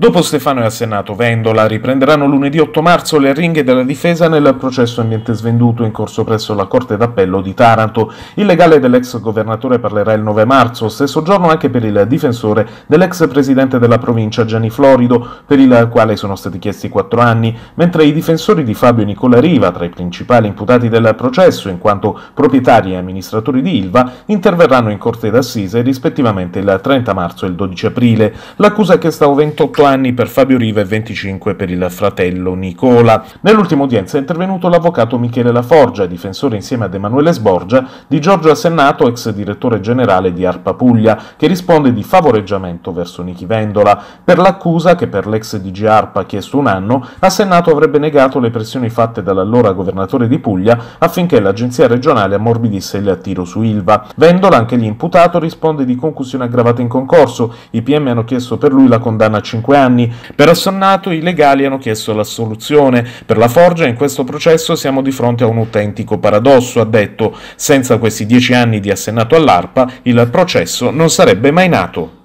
Dopo Stefano e Assennato Vendola riprenderanno lunedì 8 marzo le ringhe della difesa nel processo ambiente svenduto in corso presso la Corte d'Appello di Taranto. Il legale dell'ex governatore parlerà il 9 marzo, stesso giorno anche per il difensore dell'ex presidente della provincia Gianni Florido, per il quale sono stati chiesti 4 anni, mentre i difensori di Fabio Nicola Riva, tra i principali imputati del processo in quanto proprietari e amministratori di Ilva, interverranno in Corte d'Assise rispettivamente il 30 marzo e il 12 aprile. L'accusa che sta 28 anni anni per Fabio Riva e 25 per il fratello Nicola. Nell'ultima udienza è intervenuto l'avvocato Michele Laforgia, difensore insieme ad Emanuele Sborgia di Giorgio Assennato, ex direttore generale di Arpa Puglia, che risponde di favoreggiamento verso Nichi Vendola per l'accusa che per l'ex DG Arpa ha chiesto un anno, Assennato avrebbe negato le pressioni fatte dall'allora governatore di Puglia affinché l'agenzia regionale ammorbidisse il tiro su Ilva. Vendola, anche lì imputato, risponde di concussione aggravata in concorso. I PM hanno chiesto per lui la condanna a 5 anni anni. Per Assannato i legali hanno chiesto l'assoluzione. Per la Forgia in questo processo siamo di fronte a un autentico paradosso, ha detto. Senza questi dieci anni di assennato all'ARPA il processo non sarebbe mai nato.